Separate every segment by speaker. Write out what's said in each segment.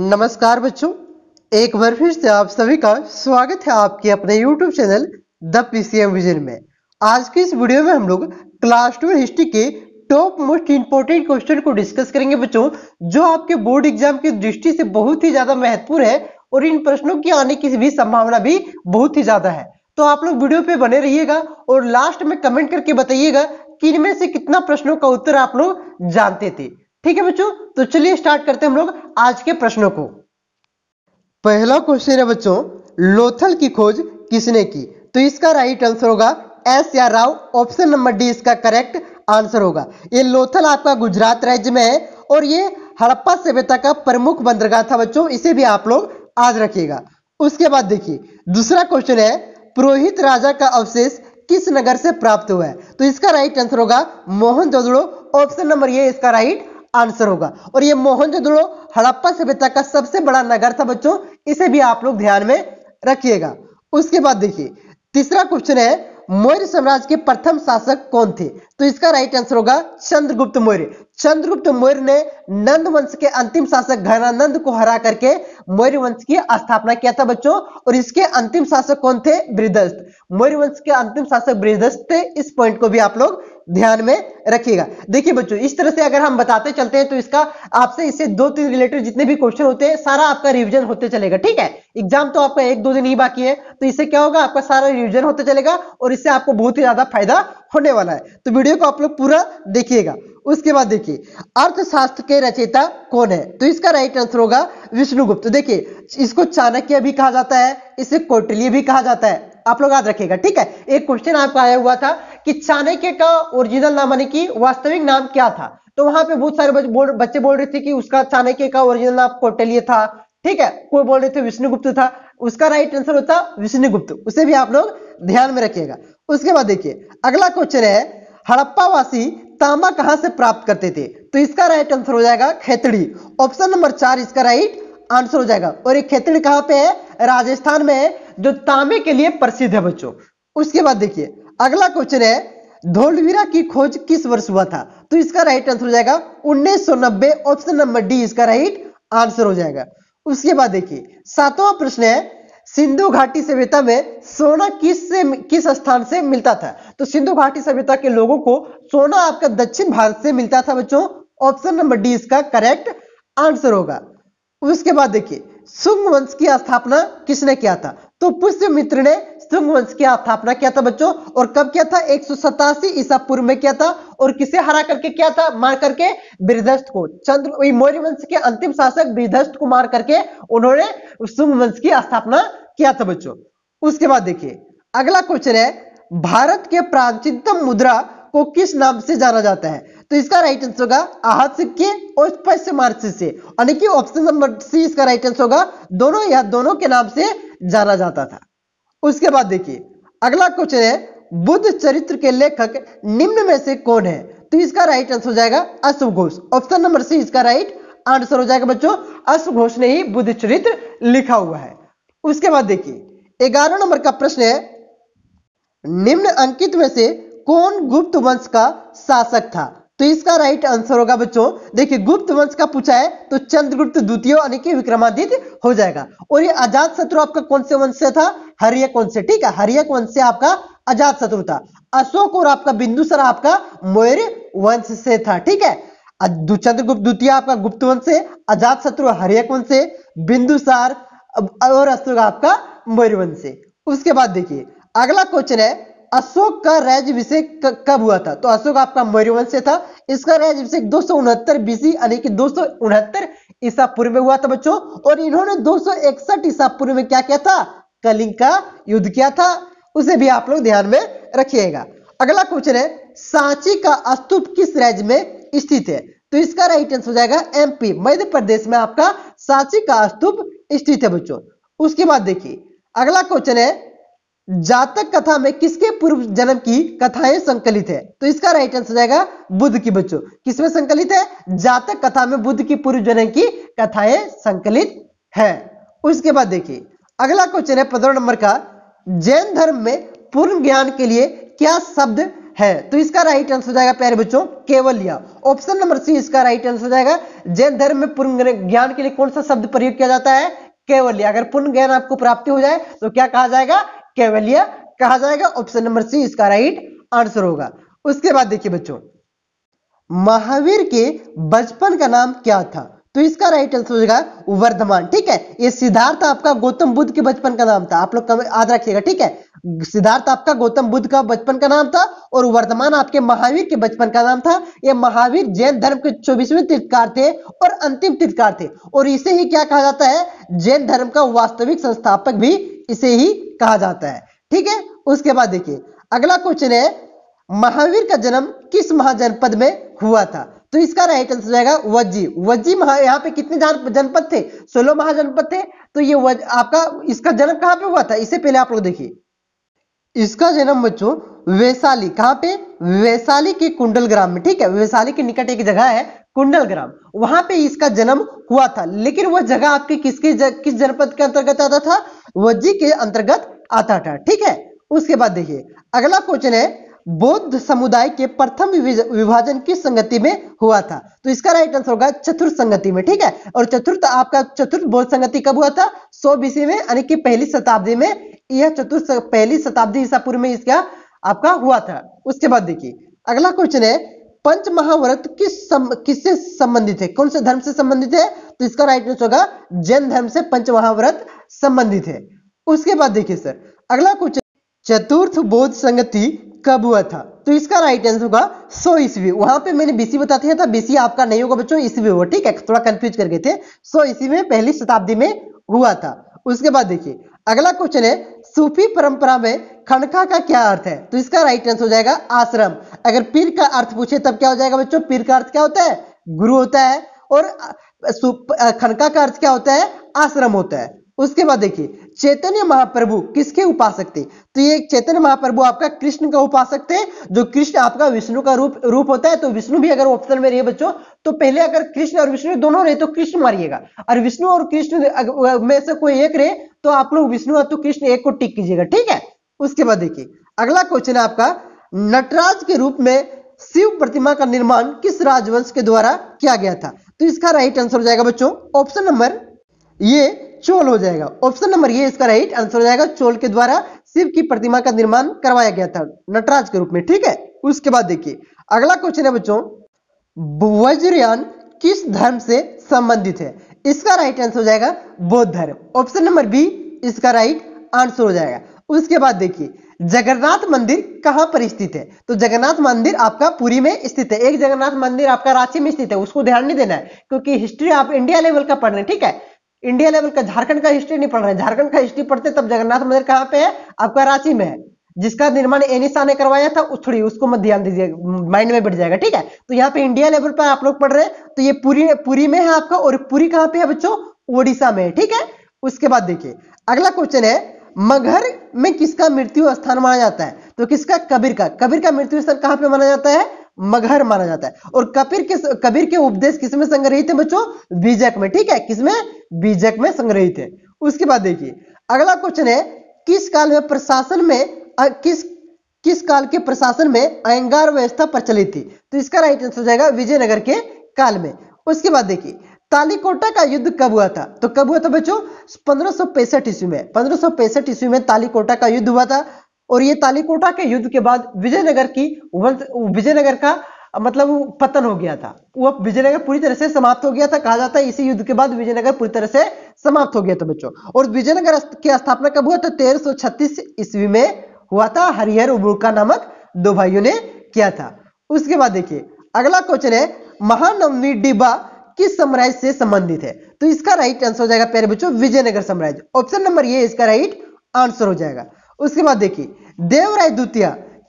Speaker 1: नमस्कार बच्चों एक बार फिर से आप सभी का स्वागत है आपके अपने YouTube channel the PCM vision में आज की इस वीडियो में हम लोग क्लास टू हिस्ट्री के टॉप मोस्ट इंपोर्टेंट क्वेश्चन को डिस्कस करेंगे बच्चों जो आपके बोर्ड एग्जाम की दृष्टि से बहुत ही ज्यादा महत्वपूर्ण है और इन प्रश्नों की आने की भी संभावना भी बहुत ही ज्यादा है तो आप लोग वीडियो पे बने रहिएगा और लास्ट में कमेंट करके बताइएगा कि इनमें से कितना प्रश्नों का उत्तर आप लोग जानते थे ठीक है बच्चों तो चलिए स्टार्ट करते हैं हम लोग आज के प्रश्नों को पहला क्वेश्चन है बच्चों लोथल की खोज किसने की तो इसका राइट आंसर होगा एस या राव ऑप्शन नंबर डी इसका करेक्ट आंसर होगा ये लोथल आपका गुजरात राज्य में है और ये हड़प्पा सभ्यता का प्रमुख बंदरगाह था बच्चों इसे भी आप लोग आज रखिएगा उसके बाद देखिए दूसरा क्वेश्चन है पुरोहित राजा का अवशेष किस नगर से प्राप्त हुआ है तो इसका राइट आंसर होगा मोहन ऑप्शन नंबर ये इसका राइट आंसर होगा और ये मोहनजोदड़ो हड़प्पा सभ्यता का सबसे बड़ा नगर था बच्चों इसे भी आप लोग ध्यान में रखिएगा उसके बाद देखिए तीसरा क्वेश्चन है मौर्य साम्राज्य के प्रथम शासक कौन थे तो इसका राइट आंसर होगा चंद्रगुप्त मौर्य चंद्रगुप्त मौर्य ने नंद वंश के अंतिम शासक घनानंद को हरा करके मौर्य वंश की स्थापना किया था बच्चों और इसके अंतिम शासक कौन थे बृहदस्त मौर्य वंश के अंतिम शासक बृहदस्त थे इस पॉइंट को भी आप लोग ध्यान में रखिएगा देखिए बच्चों इस तरह से अगर हम बताते चलते हैं तो इसका आपसे इससे दो तीन रिलेटेड जितने भी क्वेश्चन होते हैं सारा आपका रिवीजन होते चलेगा ठीक है एग्जाम तो आपका एक दो दिन ही बाकी है तो इससे क्या होगा आपका सारा रिवीजन होते चलेगा और इससे आपको बहुत ही ज्यादा फायदा होने वाला है तो वीडियो को आप लोग पूरा देखिएगा उसके बाद देखिए अर्थशास्त्र के रचयिता कौन है तो इसका राइट आंसर होगा विष्णुगुप्त देखिए इसको चाणक्य भी कहा जाता है इसे कौटिल्य भी कहा जाता है आप लोग याद रखिएगा ठीक है एक क्वेश्चन आपका आया हुआ था कि चाणक्य का ओरिजिनल नाम यानी कि वास्तविक नाम क्या था तो वहां पे बहुत सारे बच्चे बोल, बच्चे बोल रहे थे कि उसका चाणक्य का ओरिजिनल नाम कौटल्य था ठीक है कोई बोल रहे थे विष्णुगुप्त था उसका राइट आंसर होता विष्णुगुप्त उसे भी आप लोग ध्यान में रखिएगा उसके बाद देखिए अगला क्वेश्चन है हड़प्पावासी तांबा कहां से प्राप्त करते थे तो इसका राइट आंसर हो जाएगा खेतड़ी ऑप्शन नंबर चार इसका राइट आंसर हो जाएगा और ये खेतड़ी कहां पे है राजस्थान में जो तांबे के लिए प्रसिद्ध है बच्चों उसके बाद देखिए अगला क्वेश्चन है धोलवीरा की खोज किस वर्ष हुआ था तो इसका राइट आंसर हो जाएगा 1990 ऑप्शन नंबर डी इसका राइट आंसर हो जाएगा उसके बाद देखिए सातवां प्रश्न है सिंधु घाटी सभ्यता में सोना किस से किस स्थान से मिलता था तो सिंधु घाटी सभ्यता के लोगों को सोना आपका दक्षिण भारत से मिलता था बच्चों ऑप्शन नंबर डी इसका करेक्ट आंसर होगा उसके बाद देखिए सुंग वंश की स्थापना किसने किया था तो पुष्य मित्र ने शुंग वंश की स्थापना किया था बच्चों और कब किया था एक ईसा पूर्व में किया था और किसे हरा करके किया था मार करके बिरधस्त को चंद्र मौर्य वंश के अंतिम शासक बिरधस्त को मार करके उन्होंने शुंग वंश की स्थापना किया था बच्चों उसके बाद देखिए अगला क्वेश्चन है भारत के प्राचीनतम मुद्रा को किस नाम से जाना जाता है तो इसका राइट आंसर होगा आहत सिक्के और मार्च से यानी कि ऑप्शन नंबर सी इसका राइट आंसर होगा दोनों या दोनों के नाम से जाना जाता था उसके बाद देखिए अगला क्वेश्चन है बुद्ध चरित्र के लेखक निम्न में से कौन है तो इसका राइट आंसर हो जाएगा अश्व ऑप्शन नंबर सी इसका राइट आंसर हो जाएगा बच्चों अश्व ने ही बुद्ध चरित्र लिखा हुआ है उसके बाद देखिए ग्यारह नंबर का प्रश्न है निम्न अंकित में से कौन गुप्त वंश का शासक था तो इसका राइट आंसर होगा बच्चों देखिए गुप्त वंश का पूछा है तो चंद्रगुप्त द्वितीय यानी कि विक्रमादित्य हो जाएगा और ये अजात शत्रु आपका कौन से वंश से था हरियक वंश से ठीक है हरियक वंश से आपका अजात शत्रु था अशोक और आपका बिंदुसर आपका मौर्य वंश से था ठीक है चंद्रगुप्त द्वितीय आपका गुप्त वंश से अजात शत्रु हरियक वंश से बिंदुसार और अशोक आपका मौर्य वंश से उसके बाद देखिए अगला क्वेश्चन है अशोक का राज्य अभिषेक कब हुआ था तो अशोक आपका मयूरवंश से था इसका राज्य अभिषेक दो सौ उनहत्तर बीसी यानी कि दो सौ उनहत्तर ईसा पूर्व में हुआ था बच्चों और इन्होंने दो सौ इकसठ ईसा पूर्व में क्या किया था कलिंग का युद्ध किया था उसे भी आप लोग ध्यान में रखिएगा अगला क्वेश्चन है सांची का स्तूप किस राज्य में स्थित है तो इसका राइट आंसर हो जाएगा एमपी मध्य प्रदेश में आपका सांची का स्तूप स्थित है बच्चों उसके बाद देखिए अगला क्वेश्चन है जातक कथा में किसके पूर्व जन्म की कथाएं संकलित है तो इसका राइट आंसर जाएगा बुद्ध की बच्चों किसमें संकलित है जातक कथा में बुद्ध की पूर्व जन्म की कथाएं संकलित है उसके बाद देखिए अगला क्वेश्चन है पंद्रह नंबर का जैन धर्म में पूर्ण ज्ञान के लिए क्या शब्द है तो इसका राइट आंसर हो जाएगा प्यारे बच्चों केवलिया ऑप्शन नंबर सी इसका राइट आंसर हो जाएगा जैन धर्म में पूर्ण ज्ञान के लिए कौन सा शब्द प्रयोग किया जाता है केवलिया अगर पूर्ण ज्ञान आपको प्राप्ति हो जाए तो क्या कहा जाएगा कैवलिया कहा जाएगा ऑप्शन नंबर सी इसका राइट आंसर होगा उसके बाद देखिए बच्चों महावीर के बचपन का नाम क्या था तो इसका राइट आंसर हो जाएगा वर्धमान ठीक है ये सिद्धार्थ आपका गौतम बुद्ध के बचपन का नाम था आप लोग याद रखिएगा ठीक है सिद्धार्थ आपका गौतम बुद्ध का बचपन का नाम था और वर्धमान आपके महावीर के बचपन का नाम था ये महावीर जैन धर्म के चौबीसवें तीर्थकार थे और अंतिम तीर्थकार थे और इसे ही क्या कहा जाता है जैन धर्म का वास्तविक संस्थापक भी इसे ही कहा जाता है ठीक है उसके बाद देखिए अगला क्वेश्चन है महावीर का जन्म किस महाजनपद में हुआ था तो इसका राइट आंसर जाएगा वज्जी वज्जी महा यहाँ पे कितने जनपद थे सोलह महाजनपद थे तो ये वज, आपका इसका जन्म कहां पे हुआ था इससे पहले आप लोग देखिए इसका जन्म बच्चों वैशाली कहां पे वैशाली के कुंडल ग्राम में ठीक है वैशाली के निकट एक जगह है कुंडल ग्राम वहां पे इसका जन्म हुआ था लेकिन वह जगह आपके किसके किस जनपद के अंतर्गत आता था वजी के अंतर्गत आता था ठीक है उसके बाद देखिए अगला क्वेश्चन है बौद्ध समुदाय के प्रथम विभाजन किस संगति में हुआ था तो इसका राइट आंसर होगा चतुर्थ संगति में ठीक है और चतुर्थ आपका चतुर्थ बौद्ध संगति कब हुआ था सौ बीसी में यानी कि पहली शताब्दी में यह चतुर्थ पहली शताब्दी ईसा पूर्व में इसका आपका हुआ था उसके बाद देखिए अगला क्वेश्चन है पंच महाव्रत किस सम, किससे संबंधित है कौन से धर्म से संबंधित है तो इसका राइट आंसर होगा जैन धर्म से पंच महाव्रत संबंधित है उसके बाद देखिए सर अगला क्वेश्चन चतुर्थ बोध संगति कब हुआ था तो इसका राइट आंसर होगा सौ ईस्वी वहां पे मैंने बीसी बता दिया था बीसी आपका नहीं होगा बच्चों ईस्वी होगा ठीक है थोड़ा कंफ्यूज कर गए थे सौ ईस्वी में पहली शताब्दी में हुआ था उसके बाद देखिए अगला क्वेश्चन है सूफी परंपरा में खनका का क्या अर्थ है तो इसका राइट आंसर हो जाएगा आश्रम अगर पीर का अर्थ पूछे तब क्या हो जाएगा बच्चों पीर का अर्थ क्या होता है गुरु होता है और खनका का अर्थ क्या होता है आश्रम होता है उसके बाद देखिए चैतन्य महाप्रभु किसके उपासक थे तो ये चैतन्य महाप्रभु आपका कृष्ण का उपासक थे जो कृष्ण आपका विष्णु का रूप रूप होता है तो विष्णु भी अगर ऑप्शन में रहे बच्चों तो पहले अगर कृष्ण और विष्णु दोनों रहे तो कृष्ण मारिएगा और विष्णु और कृष्ण में से कोई एक रहे तो आप लोग विष्णु और तो कृष्ण एक को टिक कीजिएगा ठीक है उसके बाद देखिए अगला क्वेश्चन है आपका नटराज के रूप में शिव प्रतिमा का निर्माण किस राजवंश के द्वारा किया गया था तो इसका राइट आंसर हो जाएगा बच्चों ऑप्शन नंबर ये चोल हो जाएगा ऑप्शन नंबर ये इसका राइट आंसर हो जाएगा चोल के द्वारा शिव की प्रतिमा का निर्माण करवाया गया था नटराज के रूप में ठीक है उसके बाद देखिए अगला क्वेश्चन है बच्चों वज्रयान किस धर्म से संबंधित है इसका राइट आंसर हो जाएगा बौद्ध धर्म ऑप्शन नंबर बी इसका राइट आंसर हो जाएगा उसके बाद देखिए जगन्नाथ मंदिर कहां पर स्थित है तो जगन्नाथ मंदिर आपका पुरी में स्थित है एक जगन्नाथ मंदिर आपका रांची में स्थित है उसको ध्यान नहीं देना है क्योंकि हिस्ट्री आप इंडिया लेवल का पढ़ रहे ठीक है इंडिया लेवल का झारखंड का हिस्ट्री नहीं पढ़ रहे झारखंड का हिस्ट्री पढ़ते तब जगन्नाथ मंदिर कहाँ पे है आपका रांची में है जिसका निर्माण एनी शाह ने करवाया था उस थोड़ी उसको मत ध्यान दीजिए माइंड में बैठ जाएगा ठीक है तो यहाँ पे इंडिया लेवल पर आप लोग पढ़ रहे हैं तो ये पूरी पूरी में है आपका और पूरी कहाँ पे है बच्चों ओडिशा में ठीक है उसके बाद देखिए अगला क्वेश्चन है मगहर में किसका मृत्यु स्थान माना जाता है तो किसका कबीर का कबीर का मृत्यु स्थान कहाँ पे माना जाता है मगहर माना जाता है और कबीर के कबीर के उपदेश किसमें संग्रहित है बच्चों बीजक में ठीक है किसमें बीजक में संग्रहित है उसके बाद देखिए अगला क्वेश्चन है किस काल में प्रशासन में किस किस काल के प्रशासन में अहंगार व्यवस्था प्रचलित थी तो इसका राइट आंसर हो जाएगा विजयनगर के काल में उसके बाद देखिए तालीकोटा का युद्ध कब हुआ था तो कब हुआ था बच्चों पंद्रह ईस्वी में पंद्रह ईस्वी में तालीकोटा का युद्ध हुआ था और ये तालीकोटा के युद्ध के बाद विजयनगर की विजयनगर का मतलब पतन हो गया था वह विजयनगर पूरी तरह से समाप्त हो गया था कहा जाता है इसी युद्ध के बाद विजयनगर पूरी तरह से समाप्त हो गया था बच्चों और विजयनगर की स्थापना कब हुआ था तेरह सौ ईस्वी में हुआ था हरिहर उबुड़का नामक दो भाइयों ने किया था उसके बाद देखिए अगला क्वेश्चन है महानवमी डिब्बा किस साम्राज्य से संबंधित है तो इसका राइट आंसर हो जाएगा प्यारे बच्चों विजयनगर साम्राज्य ऑप्शन नंबर ये इसका राइट आंसर हो जाएगा उसके बाद देखिए देवराय द्वितीय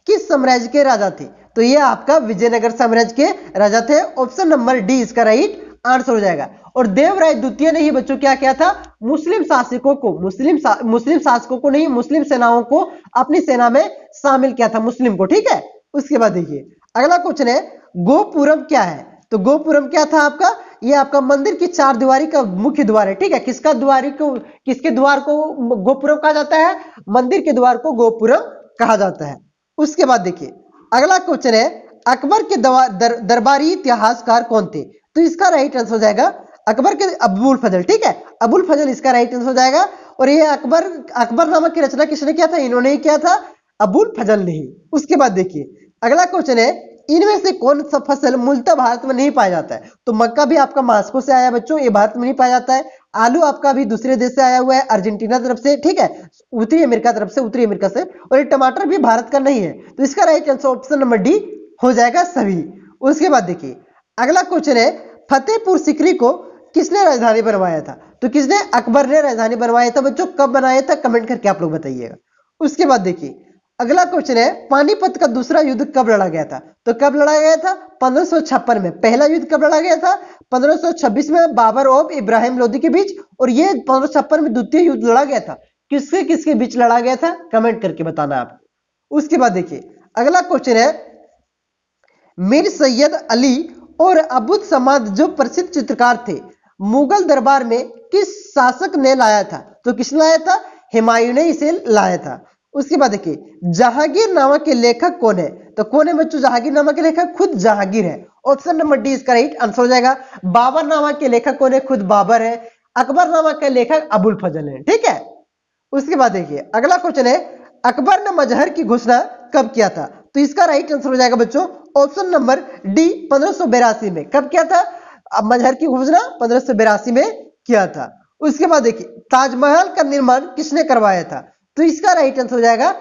Speaker 1: किस साम्राज्य के राजा थे तो ये आपका विजयनगर साम्राज्य के राजा थे ऑप्शन नंबर डी इसका राइट आंसर हो जाएगा और देवराय द्वितीय ने ही बच्चों क्या किया था मुस्लिम शासकों को मुस्लिम सा, मुस्लिम शासकों को नहीं मुस्लिम सेनाओं को अपनी सेना में शामिल किया था मुस्लिम को ठीक है उसके बाद देखिए अगला क्वेश्चन है गोपुरम क्या है तो गोपुरम क्या था आपका ये आपका मंदिर की चार दीवारी का मुख्य द्वार है ठीक है किसका द्वार को किसके द्वार को गोपुरम कहा जाता है मंदिर के द्वार को गोपुरम कहा जाता है उसके बाद देखिए अगला क्वेश्चन है अकबर के दर, दरबारी इतिहासकार कौन थे तो इसका राइट आंसर हो जाएगा अकबर के अबुल फजल ठीक है अबुल फजल इसका राइट आंसर हो जाएगा और ये अकबर अकबर नामक की रचना किसने किया था इन्होंने ही किया था अबुल फजल ने ही उसके बाद देखिए अगला क्वेश्चन है इनमें से कौन सा फसल मूलतः भारत में नहीं पाया जाता है तो मक्का भी आपका मास्को से आया बच्चों ये भारत में नहीं पाया जाता है आलू आपका भी दूसरे देश से आया हुआ है अर्जेंटीना तरफ से ठीक है उत्तरी अमेरिका तरफ से उत्तरी अमेरिका से और ये टमाटर भी भारत का नहीं है तो इसका right answer option number D हो जाएगा सभी उसके बाद देखिए अगला क्वेश्चन है फतेहपुर सिकरी को किसने राजधानी बनवाया था तो किसने अकबर ने राजधानी बनवाया था बच्चों कब बनाया था कमेंट करके आप लोग बताइएगा उसके बाद देखिए अगला क्वेश्चन है पानीपत का दूसरा युद्ध कब लड़ा गया था तो कब लड़ा गया था पंद्रह में पहला युद्ध कब लड़ा गया था 1526 में बाबर ओब इब्राहिम लोधी के बीच और ये पंद्रह में द्वितीय युद्ध लड़ा गया था किसके किसके बीच लड़ा गया था कमेंट करके बताना आप उसके बाद देखिए अगला क्वेश्चन है मीर सैयद अली और अबुद समाद जो प्रसिद्ध चित्रकार थे मुगल दरबार में किस शासक ने लाया था तो किसने लाया था हिमायू ने इसे लाया था उसके बाद देखिए जहांगीर नामक के लेखक कौन है तो कौन है बच्चों जहांगीर नामक के लेखक खुद जहांगीर है ऑप्शन नंबर डी इसका राइट आंसर हो जाएगा बाबर नामक के लेखक कौन है खुद बाबर है अकबर नामक के लेखक अबुल फजल है ठीक है उसके बाद देखिए अगला क्वेश्चन है अकबर ने मजहर की घोषणा कब किया था तो इसका राइट आंसर हो जाएगा बच्चों ऑप्शन नंबर डी पंद्रह में कब किया था मजहर की घोषणा पंद्रह में किया था उसके बाद देखिए ताजमहल का निर्माण किसने करवाया था तो इसका राइट आंसर हो जाएगा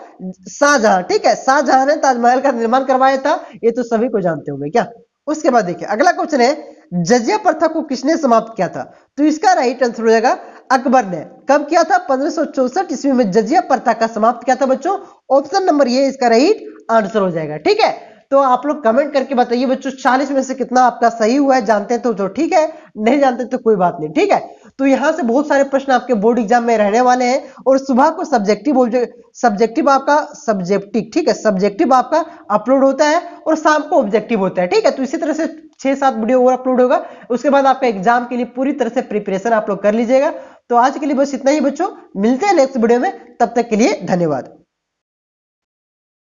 Speaker 1: शाहजहां ठीक है शाहजहां ने ताजमहल का निर्माण करवाया था ये तो सभी को जानते होंगे क्या उसके बाद देखिए अगला क्वेश्चन है जजिया प्रथा को किसने समाप्त किया था तो इसका राइट आंसर हो जाएगा अकबर ने कब किया था पंद्रह ईस्वी में जजिया प्रथा का समाप्त किया था बच्चों ऑप्शन नंबर ये इसका राइट आंसर हो जाएगा ठीक है तो आप लोग कमेंट करके बताइए बच्चों चालीस में से कितना आपका सही हुआ है जानते हैं तो जो ठीक है नहीं जानते तो कोई बात नहीं ठीक है तो यहां से बहुत सारे प्रश्न आपके बोर्ड एग्जाम में रहने वाले हैं और सुबह को सब्जेक्टिव सब्जेक्टिव आपका सब्जेक्टिव ठीक है सब्जेक्टिव आपका अपलोड होता है और शाम को ऑब्जेक्टिव होता है ठीक है तो इसी तरह से छह सात वीडियो और अपलोड होगा उसके बाद आपका एग्जाम के लिए पूरी तरह से प्रिपरेशन आप लोग कर लीजिएगा तो आज के लिए बस इतना ही बच्चों मिलते हैं नेक्स्ट वीडियो में तब तक के लिए धन्यवाद